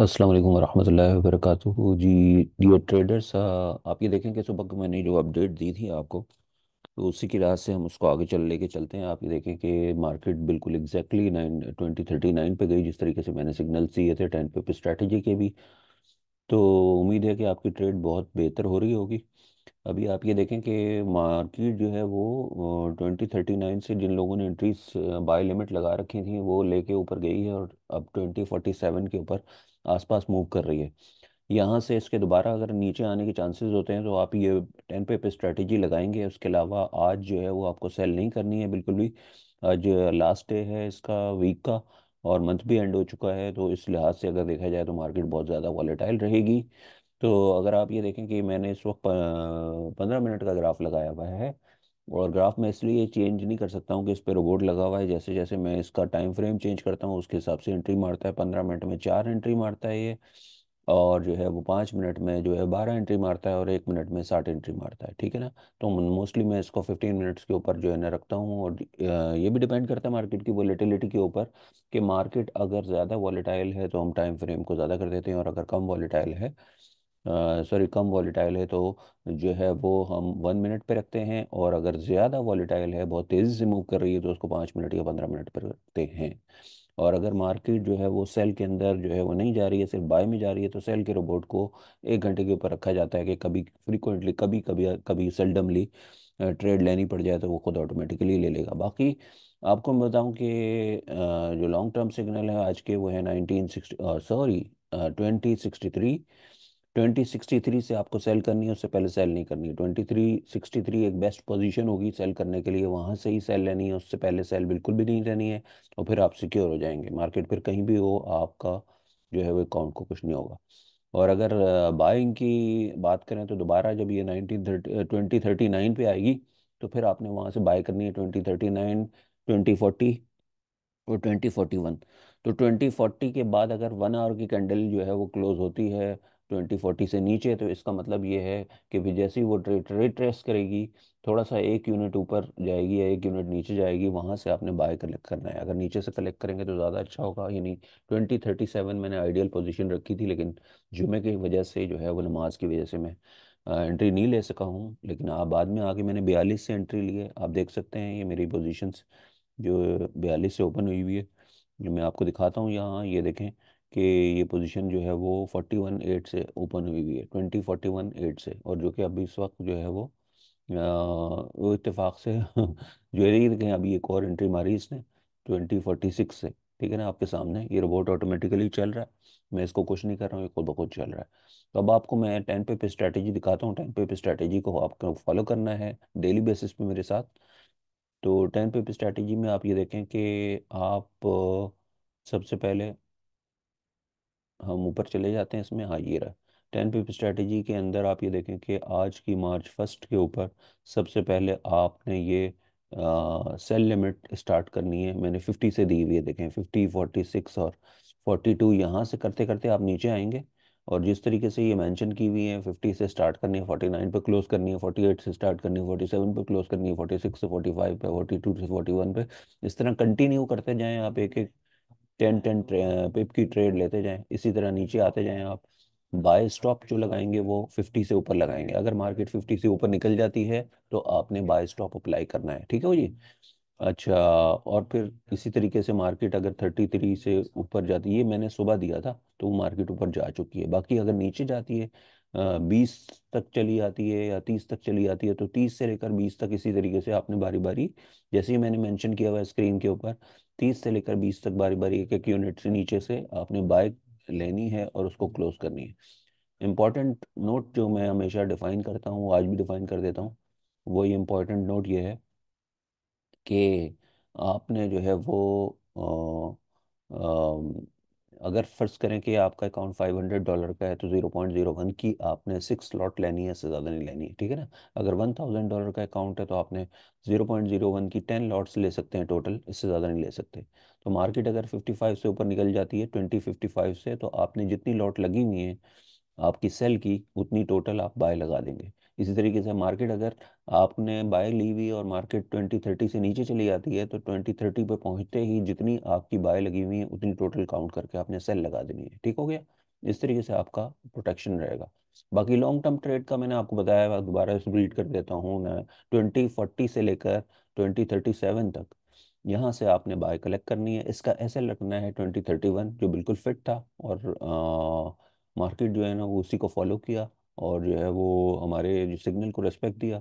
असलम वालेकुम वरक जी dear traders आप ये देखें कि सुबह मैंने जो अपडेट दी थी आपको तो उसी की राह से हम उसको आगे चल लेके चलते हैं आप ये देखें कि मार्केट बिल्कुल exactly nine twenty thirty nine पे गई जिस तरीके से मैंने सिग्नल्स दिए थे टेन पे, स्ट्रैटेजी के भी तो उम्मीद है कि आपकी ट्रेड बहुत बेहतर हो रही होगी अभी आप ये देखें कि मार्केट जो है वो ट्वेंटी थर्टी नाइन से जिन लोगों ने एंट्रीज बाय लिमिट लगा रखी थी वो लेके ऊपर गई है और अब ट्वेंटी फोर्टी सेवन के ऊपर आसपास मूव कर रही है यहाँ से इसके दोबारा अगर नीचे आने के चांसेस होते हैं तो आप ये टेन पे पे स्ट्रेटजी लगाएंगे उसके अलावा आज जो है वो आपको सेल नहीं करनी है बिल्कुल भी आज लास्ट डे है इसका वीक का और मंथ भी एंड हो चुका है तो इस लिहाज से अगर देखा जाए तो मार्केट बहुत ज़्यादा वॉलेटाइल रहेगी तो अगर आप ये देखें कि मैंने इस वक्त पंद्रह मिनट का ग्राफ लगाया हुआ है और ग्राफ में इसलिए चेंज नहीं कर सकता हूँ कि इस पर रोबोट लगा हुआ है जैसे जैसे मैं इसका टाइम फ्रेम चेंज करता हूँ उसके हिसाब से एंट्री मारता है पंद्रह मिनट में चार एंट्री मारता है ये और जो है वो पाँच मिनट में जो है बारह एंट्री मारता है और एक मिनट में साठ एंट्री मारता है ठीक है ना तो मोस्टली मैं इसको फिफ्टीन मिनट्स के ऊपर जो है ना रखता हूँ और ये भी डिपेंड करता है मार्केट की वॉलीटिलिटी के ऊपर कि मार्केट अगर ज़्यादा वॉलीटाइल है तो हम टाइम फ्रेम को ज़्यादा कर देते हैं और अगर कम वॉलीटाइल है सॉरी कम वॉलीटाइल है तो जो है वो हम वन मिनट पे रखते हैं और अगर ज़्यादा वॉलीटाइल है बहुत तेज़ी से मूव कर रही है तो उसको पाँच मिनट या पंद्रह मिनट पर रखते हैं और अगर मार्केट जो है वो सेल के अंदर जो है वो नहीं जा रही है सिर्फ बाय में जा रही है तो सेल के रोबोट को एक घंटे के ऊपर रखा जाता है कि कभी फ्रिक्वेंटली कभी कभी कभी सेल्डमली ट्रेड लेनी पड़ जाए तो वो खुद ऑटोमेटिकली ले लेगा बाकी आपको मैं बताऊं कि जो लॉन्ग टर्म सिग्नल है आज के वो है nineteen sixty sorry twenty sixty three twenty sixty three से आपको सेल करनी है उससे पहले सेल नहीं करनी है ट्वेंटी थ्री सिक्सटी थ्री एक बेस्ट पोजीशन होगी सेल करने के लिए वहाँ से ही सेल लेनी है उससे पहले सेल बिल्कुल भी नहीं लेनी है और फिर आप सिक्योर हो जाएंगे मार्केट फिर कहीं भी हो आपका जो है वो अकाउंट को कुछ नहीं होगा और अगर बाइंग की बात करें तो दोबारा जब ये nineteen thirty twenty thirty nine पर आएगी तो फिर आपने वहाँ से बाय करनी है twenty thirty nine twenty forty और ट्वेंटी फोर्टी वन तो ट्वेंटी फोर्टी के बाद अगर वन आवर की कैंडल जो है वो क्लोज होती है 2040 से नीचे तो इसका मतलब ये है कि भी जैसे ही वो ट्रेड रिट्रेस करेगी थोड़ा सा एक यूनिट ऊपर जाएगी या एक यूनिट नीचे जाएगी वहाँ से आपने बाय कलेक्ट करना है अगर नीचे से कलेक्ट करेंगे तो ज़्यादा अच्छा होगा यानी 2037 मैंने आइडियल पोजीशन रखी थी लेकिन जुमे की वजह से जो है वो नमाज की वजह से मैं एंट्री नहीं ले सका हूँ लेकिन आप बाद में आके मैंने बयालीस से एंट्री लिए आप देख सकते हैं ये मेरी पोजिशन जो बयालीस से ओपन हुई हुई है जो मैं आपको दिखाता हूँ यहाँ ये देखें कि ये पोजीशन जो है वो फोर्टी वन एट से ओपन हुई हुई है ट्वेंटी फोर्टी वन एट से और जो कि अभी इस वक्त जो है वो आ, वो इतफाक़ से जो है देखें अभी एक और एंट्री मारी इसने ट्वेंटी फोर्टी सिक्स से ठीक है ना आपके सामने ये रोबोट ऑटोमेटिकली चल रहा है मैं इसको कुछ नहीं कर रहा हूँ ये खुद ब खुद चल रहा है तो अब आपको मैं टेन पे पे स्ट्रैटेजी दिखाता हूँ टेन पे पे स्ट्रैटेजी को आपको फॉलो करना है डेली बेसिस पे मेरे साथ तो टेन पे पे स्ट्रैटेजी में आप ये देखें कि आप सबसे पहले हम ऊपर चले जाते हैं इसमें हाँ ये रहा टेन पिप स्ट्रेटजी के अंदर आप ये देखें कि आज की मार्च फर्स्ट के ऊपर सबसे पहले आपने ये सेल लिमिट स्टार्ट करनी है मैंने फिफ्टी से दी हुई है देखें फिफ्टी फोर्टी सिक्स और फोर्टी टू यहाँ से करते करते आप नीचे आएंगे और जिस तरीके से ये मेंशन की हुई है फिफ्टी से स्टार्ट करनी है फोर्टी नाइन पर क्लोज करनी है फोर्टी एट से स्टार्ट करनी है फोर्टी सेवन पर क्लोज करनी है फोर्टी सिक्स से फोर्टी फाइव पे फोर्टी टू से फोर्टी वन पे इस तरह कंटिन्यू करते जाएं आप एक एक टेन टेन पिप की ट्रेड लेते जाएं इसी तरह नीचे आते जाएं आप बाय स्टॉप जो लगाएंगे वो फिफ्टी से ऊपर लगाएंगे अगर मार्केट फिफ्टी से ऊपर निकल जाती है तो आपने बाय स्टॉप अप्लाई करना है ठीक है जी अच्छा और फिर इसी तरीके से मार्केट अगर थर्टी थ्री से ऊपर जाती है ये मैंने सुबह दिया था तो वो मार्केट ऊपर जा चुकी है बाकी अगर नीचे जाती है बीस तक चली आती है या तीस तक चली आती है तो तीस से लेकर बीस तक इसी तरीके से आपने बारी बारी जैसे ही मैंने मेंशन किया हुआ स्क्रीन के ऊपर तीस से लेकर बीस तक बारी बारी एक एक यूनिट से नीचे से आपने बाय लेनी है और उसको क्लोज करनी है इम्पॉर्टेंट नोट जो मैं हमेशा डिफाइन करता हूँ आज भी डिफाइन कर देता हूँ वो ये इम्पॉर्टेंट नोट ये है कि आपने जो है वो आ, आ, अगर फ़र्ज़ करें कि आपका अकाउंट 500 डॉलर का है तो 0.01 की आपने सिक्स स्लॉट लेनी है इससे ज़्यादा नहीं लेनी है ठीक है ना अगर 1000 डॉलर का अकाउंट है तो आपने 0.01 की 10 लॉट्स ले सकते हैं टोटल इससे ज़्यादा नहीं ले सकते तो मार्केट अगर 55 से ऊपर निकल जाती है फिफ्टी फाइव से तो आपने जितनी लॉट लगी हुई है आपकी सेल की उतनी टोटल आप बाय लगा देंगे इसी तरीके से मार्केट अगर आपने बाय ली हुई और मार्केट ट्वेंटी थर्टी से नीचे चली जाती है तो ट्वेंटी थर्टी पर पहुंचते ही जितनी आपकी बाय लगी हुई है उतनी टोटल काउंट करके आपने सेल लगा देनी है ठीक हो गया इस तरीके से आपका प्रोटेक्शन रहेगा बाकी लॉन्ग टर्म ट्रेड का मैंने आपको बताया दोबारा रीड कर देता हूँ मैं ट्वेंटी फोर्टी से लेकर ट्वेंटी थर्टी सेवन तक यहाँ से आपने बाय कलेक्ट करनी है इसका ऐसे रखना है ट्वेंटी थर्टी वन जो बिल्कुल फिट था और आ, मार्केट जो है ना वो उसी को फॉलो किया और जो है वो हमारे जो सिग्नल को रेस्पेक्ट दिया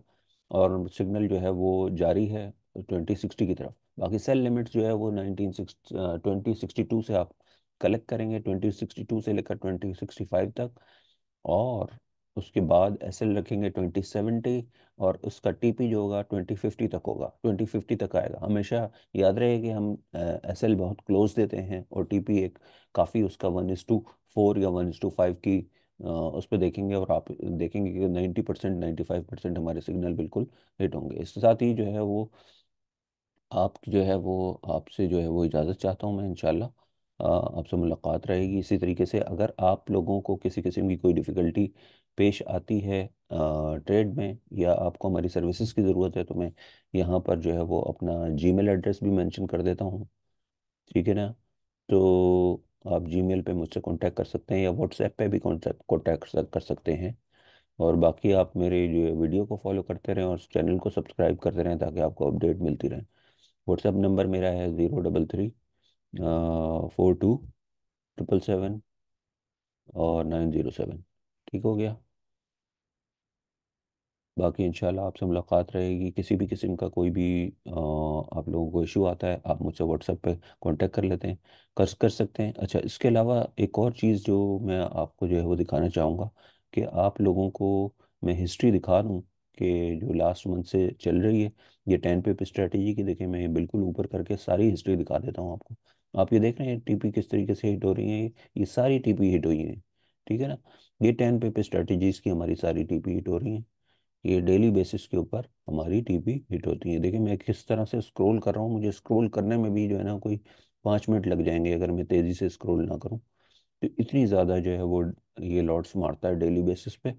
और सिग्नल जो है वो जारी है ट्वेंटी सिक्सटी की तरफ बाकी सेल लिमिट्स जो है वो nineteen six twenty sixty two से आप कलेक्ट करेंगे ट्वेंटी सिक्सटी टू से लेकर ट्वेंटी सिक्सटी फाइव तक और उसके बाद एस एल रखेंगे ट्वेंटी सेवेंटी और उसका टी पी जो होगा ट्वेंटी फिफ्टी तक होगा ट्वेंटी फिफ्टी तक आएगा हमेशा याद रहे कि हम एस एल बहुत क्लोज देते हैं और टी पी एक काफ़ी उसका वन इज़ टू फोर या वन इज़ टू फाइव की उस पर देखेंगे और आप देखेंगे कि ninety percent ninety five percent हमारे सिग्नल बिल्कुल हिट होंगे इसके साथ ही जो है वो आप जो है वो आपसे जो है वो इजाज़त चाहता हूँ मैं इनशाला आपसे मुलाकात रहेगी इसी तरीके से अगर आप लोगों को किसी किस्म की कोई डिफ़िकल्टी पेश आती है ट्रेड में या आपको हमारी सर्विसेज की ज़रूरत है तो मैं यहाँ पर जो है वो अपना जीमेल एड्रेस भी मेंशन कर देता हूँ ठीक है ना तो तो आप जीमेल पे मुझसे कांटेक्ट कर सकते हैं या व्हाट्सएप पे भी कांटेक्ट कर सकते हैं और बाकी आप मेरे जो है वीडियो को फॉलो करते रहें और चैनल को सब्सक्राइब करते रहें ताकि आपको अपडेट मिलती रहे व्हाट्सएप नंबर मेरा है zero double three four two triple seven और नाइन ज़ीरो सेवन ठीक हो गया बाकी इन आपसे मुलाकात रहेगी किसी भी किस्म का कोई भी आ, आप लोगों को इशू आता है आप मुझसे व्हाट्सएप पे कांटेक्ट कर लेते हैं कर कर सकते हैं अच्छा इसके अलावा एक और चीज़ जो मैं आपको जो है वो दिखाना चाहूँगा कि आप लोगों को मैं हिस्ट्री दिखा दूँ कि जो लास्ट मंथ से चल रही है ये टेन पेप स्ट्रेटेजी की देखें मैं बिल्कुल ऊपर करके सारी हिस्ट्री दिखा देता हूँ आपको आप ये देख रहे हैं टी किस तरीके से हिट हो रही है ये सारी टी हिट हुई है ठीक है ना ये टेन पेप स्ट्रेटेजीज़ की हमारी सारी टी हिट हो रही हैं ये डेली बेसिस के ऊपर हमारी टीपी हिट होती है देखिए मैं किस तरह से स्क्रॉल कर रहा हूँ मुझे स्क्रॉल करने में भी जो है ना कोई पाँच मिनट लग जाएंगे अगर मैं तेज़ी से स्क्रॉल ना करूँ तो इतनी ज़्यादा जो है वो ये लॉट्स मारता है डेली बेसिस पे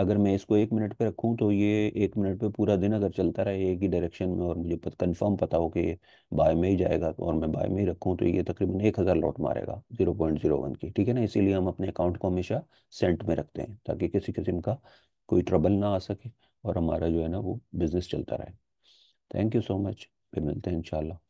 अगर मैं इसको एक मिनट पे रखूँ तो ये एक मिनट पे पूरा दिन अगर चलता रहे एक ही डायरेक्शन में और मुझे कन्फर्म पता हो कि ये बाय में ही जाएगा तो और मैं बाय में ही रखूँ तो ये तकरीबन एक हज़ार लॉट मारेगा जीरो पॉइंट जीरो वन की ठीक है ना इसीलिए हम अपने अकाउंट को हमेशा सेंट में रखते हैं ताकि किसी किस्म का कोई ट्रबल ना आ सके और हमारा जो है ना वो बिज़नेस चलता रहे थैंक यू सो मच फिर मिलते हैं इंशाल्लाह